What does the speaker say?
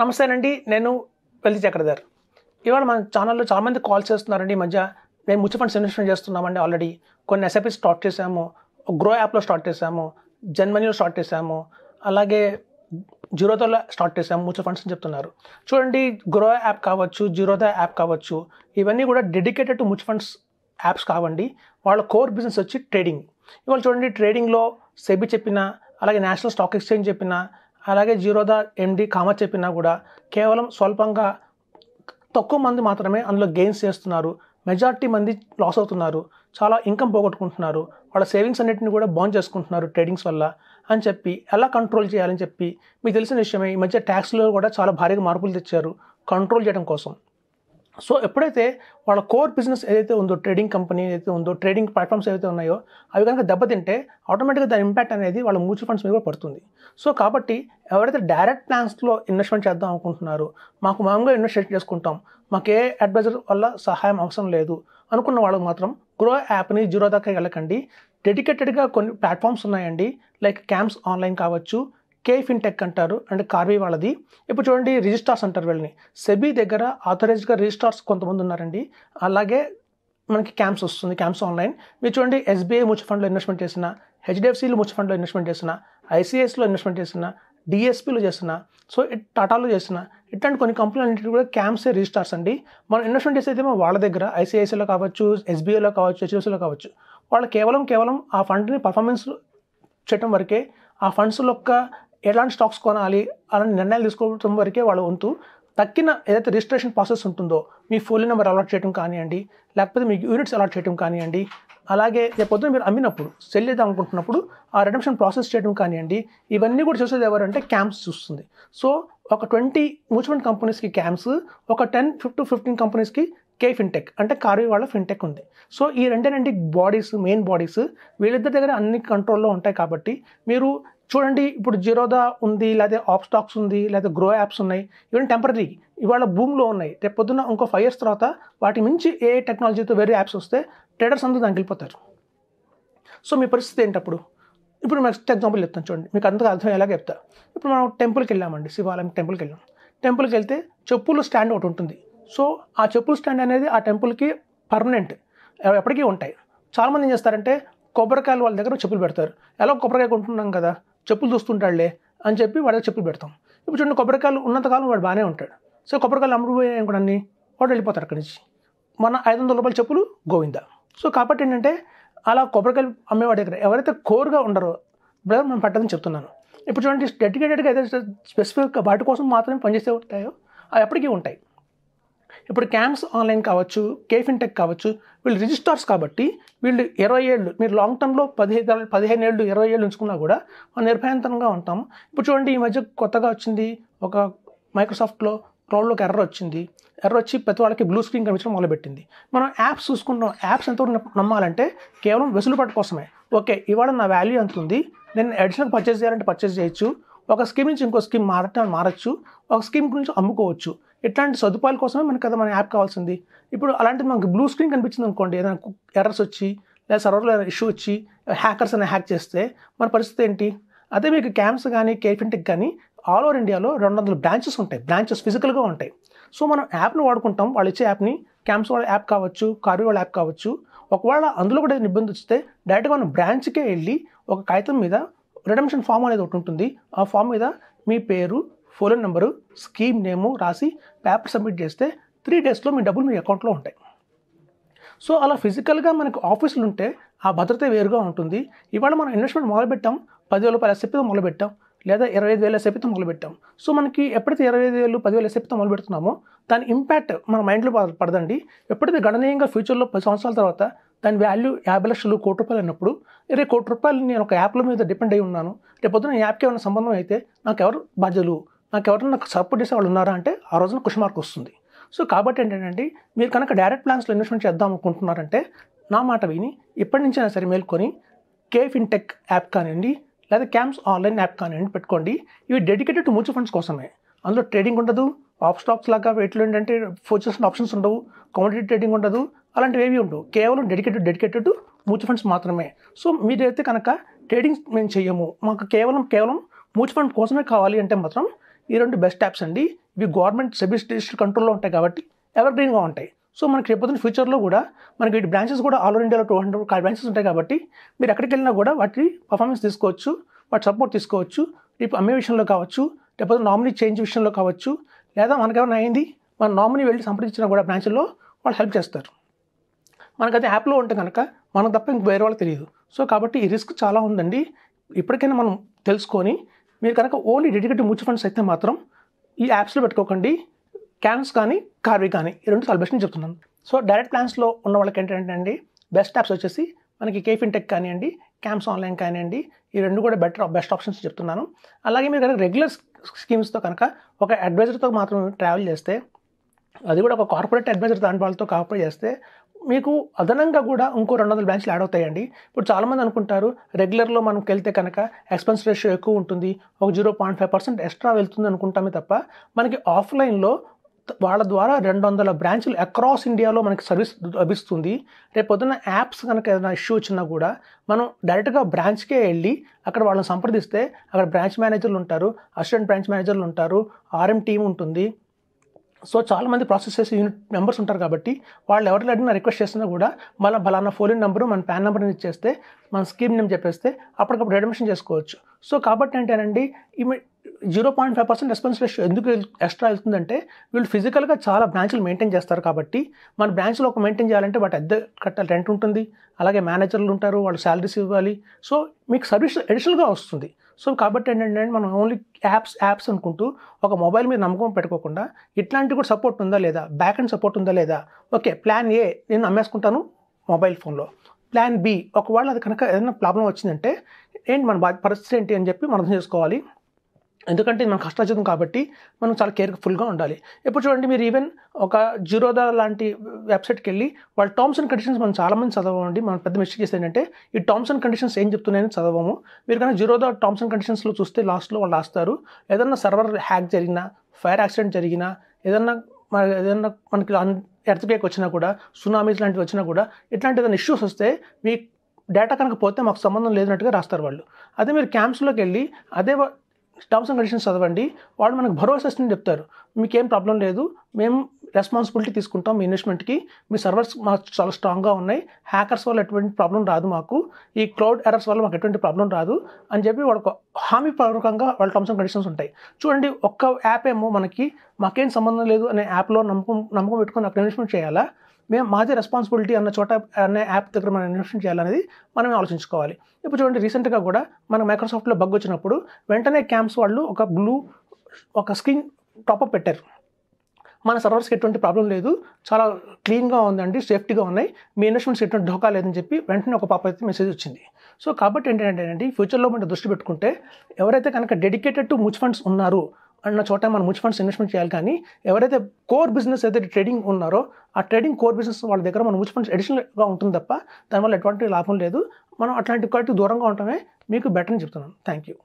నమస్తేనండి నేను వెల్లి చక్రధర్ ఇవాళ మన ఛానల్లో చాలామంది కాల్ చేస్తున్నారండి ఈ మధ్య మేము ముచ్చు ఫండ్స్ ఇన్వెస్ట్మెంట్ చేస్తున్నామండి ఆల్రెడీ కొన్ని ఎస్ఐపీ స్టార్ట్ చేసాము గ్రో యాప్లో స్టార్ట్ చేసాము జన్మనీలో స్టార్ట్ చేసాము అలాగే జీరోతో స్టార్ట్ చేసాము మ్యూచువల్ ఫండ్స్ అని చెప్తున్నారు చూడండి గ్రో యాప్ కావచ్చు జీరోదా యాప్ కావచ్చు ఇవన్నీ కూడా dedicated to mutual funds apps కావండి వాళ్ళ కోర్ బిజినెస్ వచ్చి ట్రేడింగ్ ఇవాళ చూడండి ట్రేడింగ్లో సెబీ చెప్పిన అలాగే నేషనల్ స్టాక్ ఎక్స్చేంజ్ చెప్పిన అలాగే జీరోదా ఎండి కామ చెప్పినా కూడా కేవలం స్వల్పంగా తక్కువ మంది మాత్రమే అందులో గెయిన్స్ చేస్తున్నారు మెజార్టీ మంది లాస్ అవుతున్నారు చాలా ఇన్కమ్ పోగొట్టుకుంటున్నారు వాళ్ళ సేవింగ్స్ అన్నింటిని కూడా బాండ్ చేసుకుంటున్నారు ట్రేడింగ్స్ వల్ల అని చెప్పి ఎలా కంట్రోల్ చేయాలని చెప్పి మీకు తెలిసిన విషయమే ఈ మధ్య ట్యాక్స్లో కూడా చాలా భారీగా మార్పులు తెచ్చారు కంట్రోల్ చేయడం కోసం సో ఎప్పుడైతే వాళ్ళ కోర్ బిజినెస్ ఏదైతే ఉందో ట్రేడింగ్ కంపెనీ ఏదైతే ఉందో ట్రేడింగ్ ప్లాట్ఫామ్స్ ఏదైతే ఉన్నాయో అవి కనుక దెబ్బతింటే ఆటోమేటిక్గా దాని ఇంపాక్ట్ అనేది వాళ్ళ మ్యూచువల్ ఫండ్స్ మీద కూడా పడుతుంది సో కాబట్టి ఎవరైతే డైరెక్ట్ ప్లాన్స్లో ఇన్వెస్ట్మెంట్ చేద్దాం అనుకుంటున్నారు మాకు మామూలుగా ఇన్వెస్ట్ చేసుకుంటాం మాకు ఏ అడ్వైజర్ వల్ల సహాయం అవసరం లేదు అనుకున్న వాళ్ళకి మాత్రం గ్రో యాప్ని జీరో దాకా వెళ్ళకండి డెడికేటెడ్గా కొన్ని ప్లాట్ఫామ్స్ ఉన్నాయండి లైక్ క్యాంప్స్ ఆన్లైన్ కావచ్చు కే ఫిన్టెక్ అంటారు అండ్ కార్వీ వాళ్ళది ఇప్పుడు చూడండి రిజిస్టార్స్ అంటారు వీళ్ళని సెబీ దగ్గర ఆథరైజ్డ్గా రిజిస్టార్స్ కొంతమంది ఉన్నారండి అలాగే మనకి క్యాంప్స్ వస్తుంది క్యాంప్స్ ఆన్లైన్ మీరు చూడండి ఎస్బీఐ మ్యూచువల్ ఫండ్లో ఇన్వెస్ట్మెంట్ చేసిన హెచ్డిఎఫ్సిలో మ్యూచువల్ ఫండ్లో ఇన్వెస్ట్మెంట్ చేసిన ఐసీఐస్లో ఇన్వెస్ట్మెంట్ చేసిన డిఎస్పీలు చేసిన సో ఇట్ టాటాలో చేసిన ఇట్లాంటి కొన్ని కంపెనీలు అన్నింటి కూడా క్యాంప్సే రిజిస్టార్స్ అండి మనం ఇన్వెస్ట్మెంట్ ఏమో వాళ్ళ దగ్గర ఐసీఐసీలో కావచ్చు ఎస్బీఐలో కావచ్చు హెచ్డిఎఫ్సీలో కావచ్చు వాళ్ళు కేవలం కేవలం ఆ ఫండ్ని పర్ఫార్మెన్స్ చేయడం వరకే ఆ ఫండ్స్ యొక్క ఎలాంటి స్టాక్స్ కొనాలి అలాంటి నిర్ణయాలు తీసుకోవడం వరకే వాళ్ళ వంతు తక్కిన ఏదైతే రిజిస్ట్రేషన్ ప్రాసెస్ ఉంటుందో మీ ఫోన్ నెంబర్ అలాట్ చేయడం కానివ్వండి లేకపోతే మీ యూనిట్స్ అలాట్ చేయడం కానివ్వండి అలాగే రేపొద్దున మీరు అమ్మినప్పుడు సెల్ చేద్దాం అనుకుంటున్నప్పుడు ఆ రిడమ్షన్ ప్రాసెస్ చేయడం కానివ్వండి ఇవన్నీ కూడా చూసేది ఎవరంటే క్యాంప్స్ చూస్తుంది సో ఒక ట్వంటీ మ్యూచువల్ ఫండ్ కంపెనీస్కి క్యాంప్స్ ఒక టెన్ టు ఫిఫ్టీన్ కంపెనీస్కి కే ఫిన్టెక్ అంటే కార్వి వాళ్ళ ఫిన్టెక్ ఉంది సో ఈ రెండే రెండు బాడీస్ మెయిన్ బాడీస్ వీళ్ళిద్దరి దగ్గర అన్ని కంట్రోల్లో ఉంటాయి కాబట్టి మీరు చూడండి ఇప్పుడు జీరోదా ఉంది లేదా ఆప్ స్టాక్స్ ఉంది లేదా గ్రో యాప్స్ ఉన్నాయి ఇవన్నీ టెంపరీ ఇవాళ భూమిలో ఉన్నాయి రేపు పొద్దున్న ఇంకో ఫైవ్ ఇయర్స్ తర్వాత వాటి మించి ఏ టెక్నాలజీతో వేరే యాప్స్ వస్తే ట్రేడర్స్ అందరూ దానికి వెళ్ళిపోతారు సో మీ పరిస్థితి ఏంటప్పుడు ఇప్పుడు నెక్స్ట్ ఎగ్జాంపుల్ చెప్తాను చూడండి మీకు అంతగా అర్థం ఎలాగ చెప్తా ఇప్పుడు మనం టెంపుల్కి వెళ్ళామండి శివాలయం టెంపుల్కి వెళ్ళాం టెంపుల్కి వెళ్తే చెప్పులు స్టాండ్ ఒకటి ఉంటుంది సో ఆ చెప్పులు స్టాండ్ అనేది ఆ టెంపుల్కి పర్మనెంట్ ఎప్పటికీ ఉంటాయి చాలామంది ఏం చేస్తారంటే కొబ్బరికాయలు వాళ్ళ దగ్గర చెప్పులు పెడతారు ఎలా కొబ్బరికాయ కొంటున్నాం కదా చెప్పులు చూస్తుంటాడులే అని చెప్పి వాళ్ళకి చెప్పులు పెడతాం ఇప్పుడు చూడండి కొబ్బరికాయలు ఉన్నంతకాలం వాడు బాగానే ఉంటాడు సో కొబ్బరికాయలు అమ్ముడుపోయాయి కూడా అన్నీ వాడు వెళ్ళిపోతారు అక్కడి నుంచి మన ఐదు వందల రూపాయల చెప్పులు గోవింద సో కాబట్టి ఏంటంటే అలా కొబ్బరికాయలు అమ్మేవాడి దగ్గర ఎవరైతే కోరుగా ఉండరో బ్రదర్ మనం పట్టదని చెప్తున్నాను ఇప్పుడు చూడండి డెడికేటెడ్గా ఏదైతే స్పెసిఫిక్గా వాటి కోసం మాత్రమే పనిచేసే ఉంటాయో అవి ఎప్పటికీ ఉంటాయి ఇప్పుడు క్యాంప్స్ ఆన్లైన్ కావచ్చు కేఫిన్టెక్ కావచ్చు వీళ్ళు రిజిస్టార్స్ కాబట్టి వీళ్ళు ఇరవై ఏళ్ళు మీరు లాంగ్ టర్మ్లో పదిహేను పదిహేను ఏళ్ళు ఇరవై ఏళ్ళు ఉంచుకున్నా కూడా మనం నిర్భయంతరంగా ఉంటాం ఇప్పుడు చూడండి ఈ మధ్య కొత్తగా వచ్చింది ఒక మైక్రోసాఫ్ట్లో క్రౌడ్లోకి ఎర్ర వచ్చింది ఎర్ర వచ్చి ప్రతి వాళ్ళకి బ్లూ స్క్రీన్ కనిపించడం మొదలుపెట్టింది మనం యాప్స్ చూసుకుంటాం యాప్స్ ఎంతవరకు నమ్మాలంటే కేవలం వెసులుబాటు కోసమే ఓకే ఇవాళ నా వాల్యూ ఎంత ఉంది నేను అడిషనల్ పర్చేస్ చేయాలంటే పర్చేస్ చేయొచ్చు ఒక స్కీమ్ నుంచి ఇంకో స్కీమ్ మారట మారచ్చు ఒక స్కీమ్ గురించి అమ్ముకోవచ్చు ఇట్లాంటి సదుపాయాల కోసమే మనకి కదా మన యాప్ కావాల్సింది ఇప్పుడు అలాంటిది మనకు బ్లూ స్క్రీన్ కనిపించింది అనుకోండి ఏదైనా ఎర్రర్స్ వచ్చి లేదా సర్వర్లో ఏదైనా ఇష్యూ వచ్చి హ్యాకర్స్ అనే హ్యాక్ చేస్తే మన పరిస్థితి ఏంటి అదే మీకు క్యాంప్స్ కానీ కేఫింటెక్ కానీ ఆల్ ఓవర్ ఇండియాలో రెండు వందల బ్రాంచెస్ ఉంటాయి బ్రాంచెస్ ఫిజికల్గా ఉంటాయి సో మనం యాప్ను వాడుకుంటాం వాళ్ళు ఇచ్చే యాప్ని క్యాంప్స్ వాళ్ళ యాప్ కావచ్చు కార్వి వాళ్ళ యాప్ కావచ్చు ఒకవేళ అందులో కూడా ఇబ్బంది వస్తే డైరెక్ట్గా మనం బ్రాంచ్కే వెళ్ళి ఒక కాగితం మీద రిడమ్షన్ ఫామ్ అనేది ఒకటి ఉంటుంది ఆ ఫామ్ మీద మీ పేరు ఫోన్ నెంబరు స్కీమ్ నేము రాసి పేపర్ సబ్మిట్ చేస్తే త్రీ డేస్లో మీ డబ్బులు మీ అకౌంట్లో ఉంటాయి సో అలా ఫిజికల్గా మనకు ఆఫీసులు ఉంటే ఆ భద్రత వేరుగా ఉంటుంది ఇవాళ మనం ఇన్వెస్ట్మెంట్ మొదలుపెట్టాం పదివేల వేల రూపాయల మొదలు మొదలుపెట్టాం లేదా ఇరవై ఐదు వేల ఎస్ఐపితో మొదలుపెట్టాం సో మనకి ఎప్పుడైతే ఇరవై ఐదు వేలు పదివేల ఎస్ఐపితో మొదలు పెడుతున్నామో దాని ఇంపాక్ట్ మన మైండ్లో పడదండి ఎప్పుడైతే గణనీయంగా ఫ్యూచర్లో పది సంవత్సరాల తర్వాత దాని వాల్యూ యాభై లక్షలు కోటి రూపాయలు అయినప్పుడు ఇరవై కోటి రూపాయలు నేను ఒక యాప్ల మీద డిపెండ్ అయి ఉన్నాను రేపొద్దున యాప్కి ఏమైనా సంబంధం అయితే నాకు ఎవరు బాధ్యులు నాకు ఎవరైనా సపోర్ట్ చేసే వాళ్ళు ఉన్నారా అంటే ఆ రోజున క్వశ్చన్ మార్క్ వస్తుంది సో కాబట్టి ఏంటంటే మీరు కనుక డైరెక్ట్ ప్లాన్స్లో ఇన్వెస్ట్మెంట్ చేద్దాం అనుకుంటున్నారంటే నా మాట విని ఇప్పటి నుంచైనా సరే మేల్కొని కే ఫిన్టెక్ యాప్ కానివ్వండి లేదా క్యాంప్స్ ఆన్లైన్ యాప్ కానివ్వండి పెట్టుకోండి ఇవి డెడికేటెడ్ టు మ్యూచువల్ ఫండ్స్ కోసమే అందులో ట్రేడింగ్ ఉండదు ఆఫ్ స్టాక్స్ లాగా వీటిలో ఏంటంటే ఫ్యూచర్స్ ఆప్షన్స్ ఉండవు కమోడిటీ ట్రేడింగ్ ఉండదు అలాంటివి ఏవి ఉండవు కేవలం dedicated dedicated to mutual funds మాత్రమే సో మీరైతే కనుక ట్రేడింగ్ మేము చేయము మాకు కేవలం కేవలం మ్యూచువల్ ఫండ్ కోసమే కావాలి అంటే మాత్రం ఈ రెండు బెస్ట్ యాప్స్ అండి ఇవి గవర్నమెంట్ సెబీ కంట్రోల్లో ఉంటాయి కాబట్టి ఎవర్ గ్రీన్గా ఉంటాయి సో మనకి రేపొద్దున ఫ్యూచర్లో కూడా మనకి వీటి బ్రాంచెస్ కూడా ఆల్ ఓవర్ ఇండియాలో టూ హండ్రెడ్ బ్రాంచెస్ ఉంటాయి కాబట్టి మీరు ఎక్కడికి వెళ్ళినా కూడా వాటి పర్ఫార్మెన్స్ తీసుకోవచ్చు వాటి సపోర్ట్ తీసుకోవచ్చు రేపు అమ్మే విషయంలో కావచ్చు లేకపోతే నామినీ చేంజ్ విషయంలో కావచ్చు లేదా మనకేమైనా అయింది మన నామినీ వెళ్ళి సంప్రదించినా కూడా బ్రాంచ్లో వాళ్ళు హెల్ప్ చేస్తారు మనకైతే యాప్లో ఉంటే కనుక మనకు తప్ప ఇంక వేరే వాళ్ళు తెలియదు సో కాబట్టి ఈ రిస్క్ చాలా ఉందండి ఇప్పటికైనా మనం తెలుసుకొని మీరు కనుక ఓన్లీ డెడికేటెడ్ మ్యూచువల్ ఫండ్స్ అయితే మాత్రం ఈ యాప్స్లో పెట్టుకోకండి క్యాన్స్ కానీ కార్వి కానీ ఈ రెండు సెలబ్రేషన్ చెప్తున్నాను సో డైరెక్ట్ ప్లాన్స్లో ఉన్న వాళ్ళకి ఏంటంటే బెస్ట్ యాప్స్ వచ్చేసి మనకి టెక్ కానివ్వండి క్యాంప్స్ ఆన్లైన్ కానివ్వండి ఈ రెండు కూడా బెటర్ బెస్ట్ ఆప్షన్స్ చెప్తున్నాను అలాగే మీరు కనుక రెగ్యులర్ స్కీమ్స్తో కనుక ఒక అడ్వైజర్తో మాత్రం ట్రావెల్ చేస్తే అది కూడా ఒక కార్పొరేట్ అడ్వైజర్ దాని వాళ్ళతో కాపరేట్ చేస్తే మీకు అదనంగా కూడా ఇంకో రెండు వందల బ్రాంచ్లు యాడ్ అవుతాయండి ఇప్పుడు చాలామంది అనుకుంటారు రెగ్యులర్లో మనం వెళ్తే కనుక ఎక్స్పెన్స్ రేషియో ఎక్కువ ఉంటుంది ఒక zero point five percent extra వెళ్తుంది అనుకుంటామే తప్ప మనకి ఆఫ్లైన్లో వాళ్ళ ద్వారా రెండు వందల బ్రాంచ్లు అక్రాస్ ఇండియాలో మనకి సర్వీస్ లభిస్తుంది రేపొద్దున యాప్స్ కనుక ఏదైనా ఇష్యూ వచ్చినా కూడా మనం డైరెక్ట్గా బ్రాంచ్కే వెళ్ళి అక్కడ వాళ్ళని సంప్రదిస్తే అక్కడ బ్రాంచ్ మేనేజర్లు ఉంటారు అసిస్టెంట్ బ్రాంచ్ మేనేజర్లు ఉంటారు ఆర్ఎం టీం ఉంటుంది సో చాలామంది ప్రాసెస్ చేసే యూనిట్ మెంబర్స్ ఉంటారు కాబట్టి వాళ్ళు ఎవరిలో అడిగినా రిక్వెస్ట్ చేసినా కూడా మన బలానా ఫోలిన్ నెంబరు మన ప్యాన్ నెంబర్ ఇచ్చేస్తే మన స్కీమ్ నేమ్ చెప్పేస్తే అప్పటికప్పుడు అడ్మిషన్ చేసుకోవచ్చు సో కాబట్టి అంటేనండి ఈ zero point five percent response ratio ఎందుకు ఎక్స్ట్రా వెళ్తుందంటే వీళ్ళు ఫిజికల్గా చాలా బ్రాంచ్లు మెయింటైన్ చేస్తారు కాబట్టి మన బ్రాంచ్లో ఒక మెయింటైన్ చేయాలంటే వాటి అద్దె కట్టాలి రెంట్ ఉంటుంది అలాగే మేనేజర్లు ఉంటారు వాళ్ళు శాలరీస్ ఇవ్వాలి సో మీకు సర్వీస్ అడిషనల్గా వస్తుంది సో కాబట్టి ఏంటంటే మనం ఓన్లీ యాప్స్ యాప్స్ అనుకుంటూ ఒక మొబైల్ మీద నమ్మకం పెట్టుకోకుండా ఇట్లాంటి కూడా సపోర్ట్ ఉందా లేదా బ్యాక్ అండ్ సపోర్ట్ ఉందా లేదా ఓకే ప్లాన్ ఏ నేను అమ్మేసుకుంటాను మొబైల్ ఫోన్లో ప్లాన్ బి ఒకవేళ అది కనుక ఏదైనా ప్రాబ్లం వచ్చిందంటే ఏంటి మన పరిస్థితి ఏంటి అని చెప్పి మనం చేసుకోవాలి ఎందుకంటే మన కష్టాచితం కాబట్టి మనం చాలా కేర్ఫుల్గా ఉండాలి ఎప్పుడు చూడండి మీరు ఈవెన్ ఒక జీరోదా లాంటి వెబ్సైట్కి వెళ్ళి వాళ్ళ టర్మ్స్ అండ్ కండిషన్స్ మనం చాలామంది చదవండి మనం పెద్ద మిస్టేక్ చేస్తే ఏంటంటే ఈ టర్మ్స్ అండ్ కండిషన్స్ ఏం చెప్తున్నాయని చదవము మీరు కానీ జీరోదా టర్మ్స్ అండ్ కండిషన్స్లో చూస్తే లాస్ట్లో వాళ్ళు రాస్తారు ఏదన్నా సర్వర్ హ్యాక్ జరిగినా ఫైర్ యాక్సిడెంట్ జరిగినా ఏదన్నా మన ఏదన్నా మనకి ఎర్త్క్వేక్ వచ్చినా కూడా సునామీస్ లాంటివి వచ్చినా కూడా ఇట్లాంటి ఏదైనా ఇష్యూస్ వస్తే మీ డేటా కనుక పోతే మాకు సంబంధం లేదన్నట్టుగా రాస్తారు వాళ్ళు అదే మీరు క్యాంప్స్లోకి వెళ్ళి అదే టర్మ్స్ అండ్ కండిషన్స్ చదవండి వాళ్ళు మనకు భరోసా ఇస్తుంది చెప్తారు మీకేం ప్రాబ్లం లేదు మేము రెస్పాన్సిబిలిటీ తీసుకుంటాం మీ ఇన్వెస్ట్మెంట్కి మీ సర్వర్స్ మాకు చాలా స్ట్రాంగ్గా ఉన్నాయి హ్యాకర్స్ వల్ల ఎటువంటి ప్రాబ్లం రాదు మాకు ఈ క్లౌడ్ ఎరర్స్ వల్ల మాకు ఎటువంటి ప్రాబ్లం రాదు అని చెప్పి వాళ్ళకు హామీ పూర్వకంగా వాళ్ళ టర్మ్స్ అండ్ కండిషన్స్ ఉంటాయి చూడండి ఒక్క యాప్ ఏమో మనకి మాకేం సంబంధం లేదు అనే యాప్లో నమ్మకం నమ్మకం పెట్టుకొని అక్కడ ఇన్వెస్ట్మెంట్ చేయాలా మేము మాది రెస్పాన్సిబిలిటీ అన్న చోట అనే యాప్ దగ్గర మనం ఇన్వెస్ట్మెంట్ చేయాలనేది మనం ఆలోచించుకోవాలి ఇప్పుడు చూడండి రీసెంట్గా కూడా మన మైక్రోసాఫ్ట్లో బగ్ వచ్చినప్పుడు వెంటనే క్యాంప్స్ వాళ్ళు ఒక బ్లూ ఒక స్క్రీన్ టాపప్ పెట్టారు మన సర్వర్స్కి ఎటువంటి ప్రాబ్లం లేదు చాలా క్లీన్గా ఉందండి సేఫ్టీగా ఉన్నాయి మీ ఇన్వెస్ట్మెంట్స్ ఎటువంటి ఢోకా లేదని చెప్పి వెంటనే ఒక పాప అయితే మెసేజ్ వచ్చింది సో కాబట్టి ఏంటంటే ఫ్యూచర్లో మనం దృష్టి పెట్టుకుంటే ఎవరైతే కనుక డెడికేటెడ్ టు మ్యూచువల్ ఫండ్స్ ఉన్నారు అన్న చోట మనం మ్యూచువల్ ఫండ్స్ ఇన్వెస్ట్మెంట్ చేయాలి కానీ ఎవరైతే కోర్ బిజినెస్ ఏదైతే ట్రేడింగ్ ఉన్నారో ఆ ట్రేడింగ్ కోర్ బిజినెస్ వాళ్ళ దగ్గర మన మ్యూచువల్ ఫండ్స్ అడిషనల్గా ఉంటుంది తప్ప దానివల్ల ఎటువంటి లాభం లేదు మనం అట్లాంటి క్వాలిటీ దూరంగా ఉంటామే మీకు బెటర్ అని చెప్తున్నాను థ్యాంక్ యూ